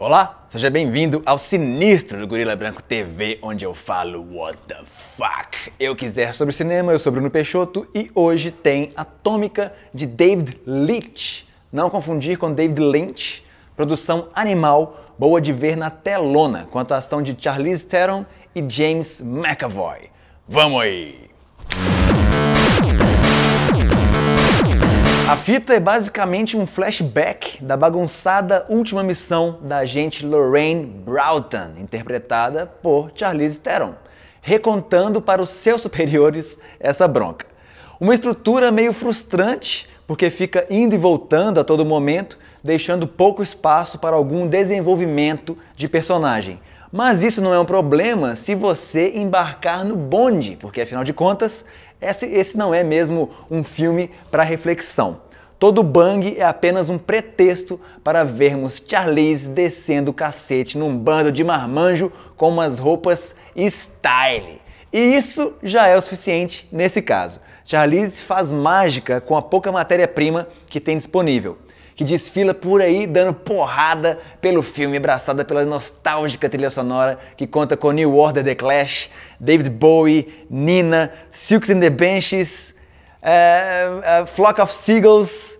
Olá, seja bem-vindo ao Sinistro do Gorila Branco TV, onde eu falo what the fuck. Eu quiser sobre cinema, eu sou Bruno Peixoto e hoje tem Atômica de David Leitch. Não confundir com David Lynch, produção animal boa de ver na telona, com a atuação de Charlize Theron e James McAvoy. Vamos aí! A fita é basicamente um flashback da bagunçada última missão da agente Lorraine Broughton, interpretada por Charlize Theron, recontando para os seus superiores essa bronca. Uma estrutura meio frustrante, porque fica indo e voltando a todo momento, deixando pouco espaço para algum desenvolvimento de personagem. Mas isso não é um problema se você embarcar no bonde, porque afinal de contas esse, esse não é mesmo um filme para reflexão. Todo bang é apenas um pretexto para vermos Charlize descendo o cacete num bando de marmanjo com umas roupas style. E isso já é o suficiente nesse caso. Charlize faz mágica com a pouca matéria-prima que tem disponível que desfila por aí dando porrada pelo filme, abraçada pela nostálgica trilha sonora que conta com New Order, The Clash, David Bowie, Nina, Silks and the Benches, uh, é, uh, é, Flock of Seagulls,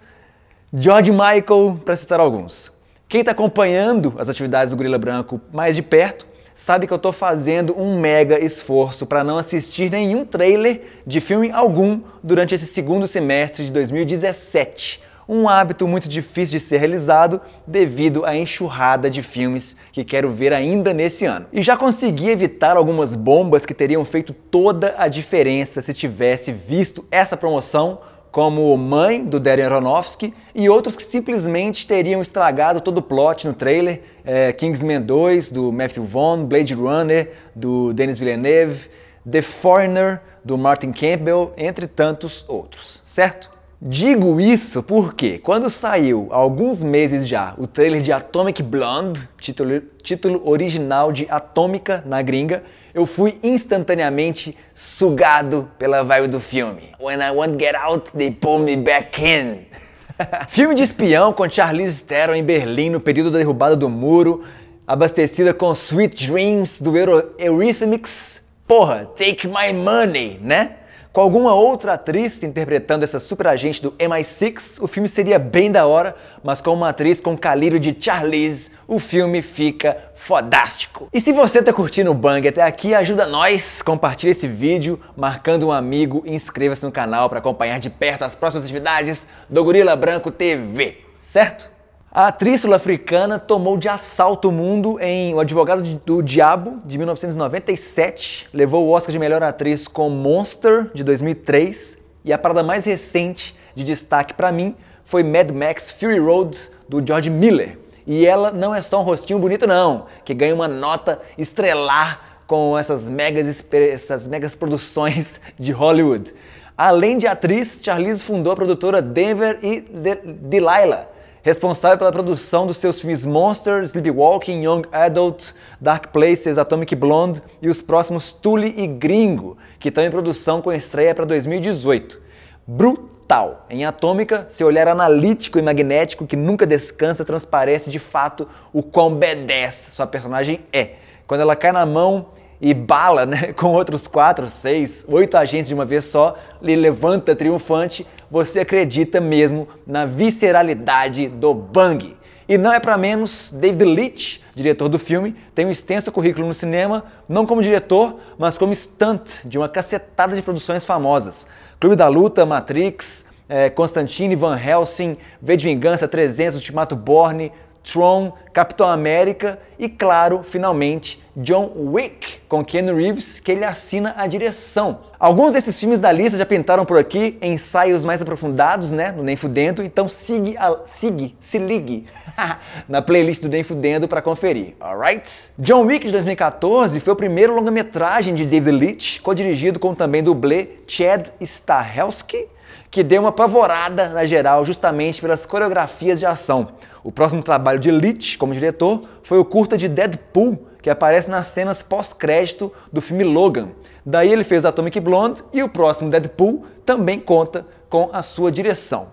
George Michael, para citar alguns. Quem está acompanhando as atividades do Gorila Branco mais de perto sabe que eu estou fazendo um mega esforço para não assistir nenhum trailer de filme algum durante esse segundo semestre de 2017 um hábito muito difícil de ser realizado devido à enxurrada de filmes que quero ver ainda nesse ano. E já consegui evitar algumas bombas que teriam feito toda a diferença se tivesse visto essa promoção, como Mãe do Darren Aronofsky e outros que simplesmente teriam estragado todo o plot no trailer, é, Kingsman 2 do Matthew Vaughn, Blade Runner do Denis Villeneuve, The Foreigner do Martin Campbell, entre tantos outros, certo? Digo isso porque, quando saiu há alguns meses já o trailer de Atomic Blonde, título, título original de Atômica na gringa, eu fui instantaneamente sugado pela vibe do filme. When I want to get out, they pull me back in. filme de espião com Charlize Theron em Berlim no período da derrubada do muro, abastecida com Sweet Dreams do Euro Eurythmics. Porra, take my money, né? Com alguma outra atriz interpretando essa super agente do MI6, o filme seria bem da hora, mas com uma atriz com calibre de Charlize, o filme fica fodástico. E se você tá curtindo o Bang até aqui, ajuda nós, compartilha esse vídeo, marcando um amigo e inscreva-se no canal para acompanhar de perto as próximas atividades do Gorila Branco TV, certo? A atriz sul-africana tomou de assalto o mundo em O Advogado do Diabo, de 1997, levou o Oscar de melhor atriz com Monster, de 2003, e a parada mais recente de destaque para mim foi Mad Max Fury Road, do George Miller. E ela não é só um rostinho bonito, não, que ganha uma nota estrelar com essas megas, essas megas produções de Hollywood. Além de atriz, Charlize fundou a produtora Denver e De Delilah responsável pela produção dos seus filmes Monster, Sleepwalking, Young Adult, Dark Places, Atomic Blonde e os próximos Tully e Gringo, que estão em produção com estreia para 2018. Brutal! Em Atômica, seu olhar analítico e magnético que nunca descansa transparece de fato o quão badass sua personagem é. Quando ela cai na mão e Bala, né, com outros quatro, seis, oito agentes de uma vez só, lhe levanta triunfante, você acredita mesmo na visceralidade do Bang. E não é para menos, David Leitch, diretor do filme, tem um extenso currículo no cinema, não como diretor, mas como stunt de uma cacetada de produções famosas. Clube da Luta, Matrix, eh, Constantine, Van Helsing, V de Vingança, 300, Ultimato Borne, Tron, Capitão América e, claro, finalmente, John Wick, com Keanu Reeves, que ele assina a direção. Alguns desses filmes da lista já pintaram por aqui ensaios mais aprofundados, né, no Fudendo. então siga, a, siga, se ligue na playlist do Fudendo para conferir, alright? John Wick de 2014 foi o primeiro longa-metragem de David Leitch, co-dirigido com também dublê Chad Stahelski, que deu uma apavorada na geral justamente pelas coreografias de ação. O próximo trabalho de Leach como diretor foi o curta de Deadpool, que aparece nas cenas pós-crédito do filme Logan. Daí ele fez Atomic Blonde e o próximo Deadpool também conta com a sua direção.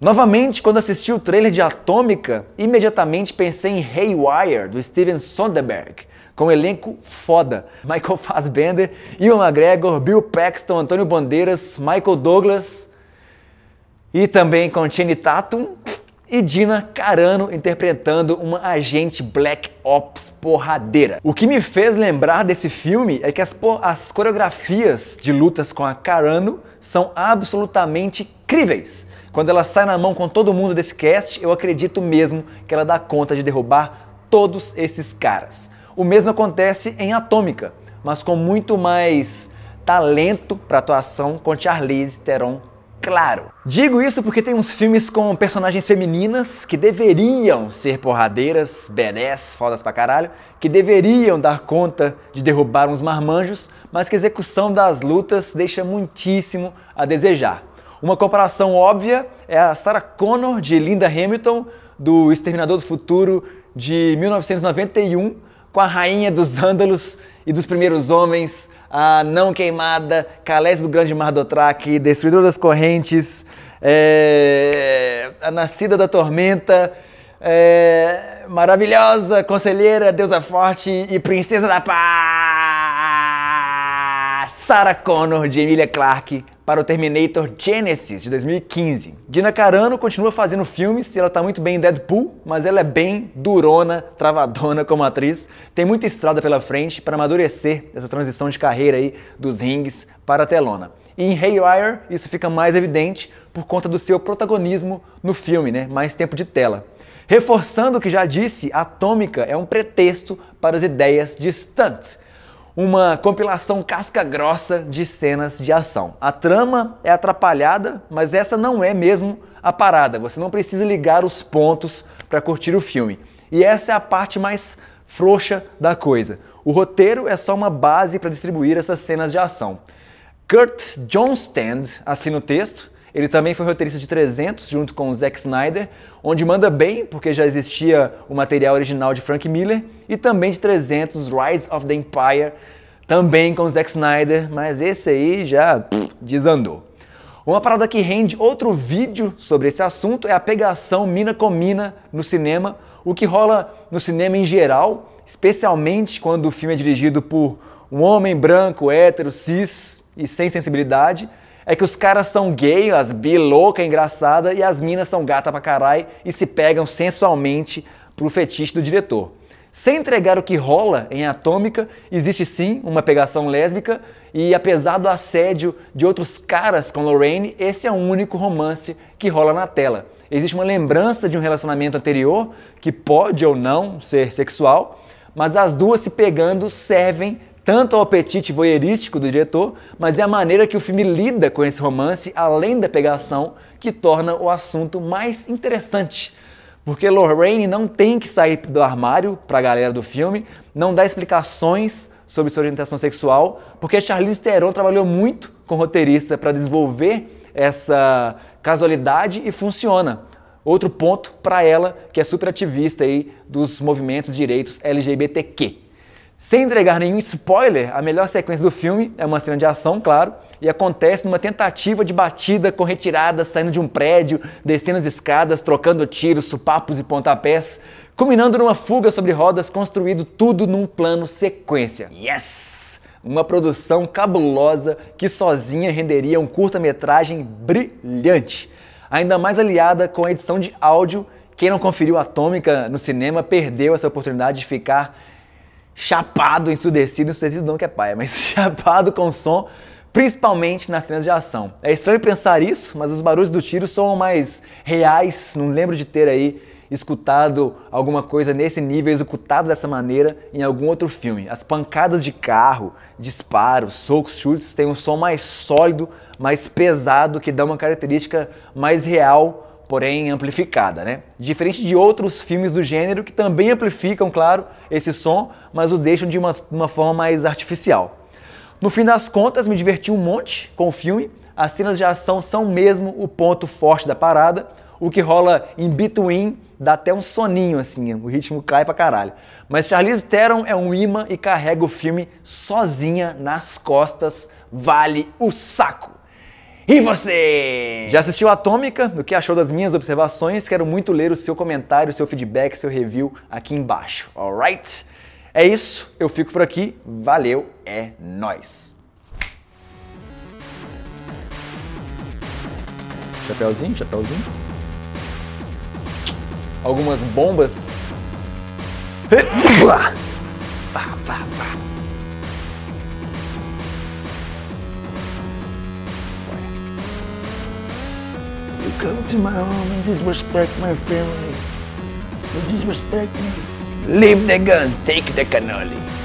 Novamente, quando assisti o trailer de Atômica, imediatamente pensei em Haywire, do Steven Soderbergh com um elenco foda. Michael Fassbender, Ian McGregor, Bill Paxton, Antônio Bandeiras, Michael Douglas e também com Channing Tatum e Dina Carano interpretando uma agente Black Ops porradeira. O que me fez lembrar desse filme é que as, as coreografias de lutas com a Carano são absolutamente incríveis. Quando ela sai na mão com todo mundo desse cast, eu acredito mesmo que ela dá conta de derrubar todos esses caras. O mesmo acontece em Atômica, mas com muito mais talento para atuação com Charlize Theron claro. Digo isso porque tem uns filmes com personagens femininas que deveriam ser porradeiras, badass, fodas pra caralho, que deveriam dar conta de derrubar uns marmanjos, mas que a execução das lutas deixa muitíssimo a desejar. Uma comparação óbvia é a Sarah Connor de Linda Hamilton, do Exterminador do Futuro de 1991, com a rainha dos Ândalos e dos primeiros homens, a não queimada, Calés do Grande mar do traque, destruidora das correntes, é, a nascida da tormenta, é, maravilhosa conselheira, deusa forte e princesa da paz, Sarah Connor de Emilia Clarke, para o Terminator Genesis de 2015. Dina Carano continua fazendo filmes, ela está muito bem em Deadpool, mas ela é bem durona, travadona como atriz. Tem muita estrada pela frente para amadurecer essa transição de carreira aí dos rings para a telona. E em Haywire isso fica mais evidente por conta do seu protagonismo no filme, né? Mais tempo de tela. Reforçando o que já disse, Atômica é um pretexto para as ideias de stunts uma compilação casca grossa de cenas de ação. A trama é atrapalhada, mas essa não é mesmo a parada. Você não precisa ligar os pontos para curtir o filme. E essa é a parte mais frouxa da coisa. O roteiro é só uma base para distribuir essas cenas de ação. Kurt Johnstand assina o texto ele também foi roteirista de 300, junto com Zack Snyder, onde manda bem, porque já existia o material original de Frank Miller, e também de 300, Rise of the Empire, também com Zack Snyder, mas esse aí já pff, desandou. Uma parada que rende outro vídeo sobre esse assunto é a pegação mina com mina no cinema, o que rola no cinema em geral, especialmente quando o filme é dirigido por um homem branco, hétero, cis e sem sensibilidade, é que os caras são gay, as bi louca, engraçada, e as minas são gata pra caralho e se pegam sensualmente pro fetiche do diretor. Sem entregar o que rola em Atômica, existe sim uma pegação lésbica, e apesar do assédio de outros caras com Lorraine, esse é o único romance que rola na tela. Existe uma lembrança de um relacionamento anterior, que pode ou não ser sexual, mas as duas se pegando servem tanto ao apetite voyeurístico do diretor, mas é a maneira que o filme lida com esse romance, além da pegação, que torna o assunto mais interessante. Porque Lorraine não tem que sair do armário para a galera do filme, não dá explicações sobre sua orientação sexual, porque Charlize Theron trabalhou muito com roteirista para desenvolver essa casualidade e funciona. Outro ponto para ela, que é super ativista aí dos movimentos de direitos LGBTQ. Sem entregar nenhum spoiler, a melhor sequência do filme é uma cena de ação, claro, e acontece numa tentativa de batida com retiradas, saindo de um prédio, descendo as escadas, trocando tiros, supapos e pontapés, culminando numa fuga sobre rodas, construído tudo num plano sequência. Yes! Uma produção cabulosa que sozinha renderia um curta-metragem brilhante, ainda mais aliada com a edição de áudio. Quem não conferiu Atômica no cinema perdeu essa oportunidade de ficar chapado, ensudecido, ensudecido não que é paia, mas chapado com som, principalmente nas cenas de ação. É estranho pensar isso, mas os barulhos do tiro são mais reais, não lembro de ter aí escutado alguma coisa nesse nível, executado dessa maneira em algum outro filme. As pancadas de carro, disparos, socos, chutes têm um som mais sólido, mais pesado, que dá uma característica mais real porém amplificada, né? Diferente de outros filmes do gênero que também amplificam, claro, esse som, mas o deixam de uma, uma forma mais artificial. No fim das contas, me diverti um monte com o filme. As cenas de ação são mesmo o ponto forte da parada. O que rola em between dá até um soninho, assim, o ritmo cai pra caralho. Mas Charlize Theron é um imã e carrega o filme sozinha nas costas. Vale o saco! E você? Já assistiu Atômica? O que achou das minhas observações? Quero muito ler o seu comentário, o seu feedback, seu review aqui embaixo, alright? É isso, eu fico por aqui. Valeu, é nós. Chapeuzinho, chapeuzinho. Algumas bombas. Pá, pá, pá. You come to my home and disrespect my family. You disrespect me. Leave the gun, take the cannoli.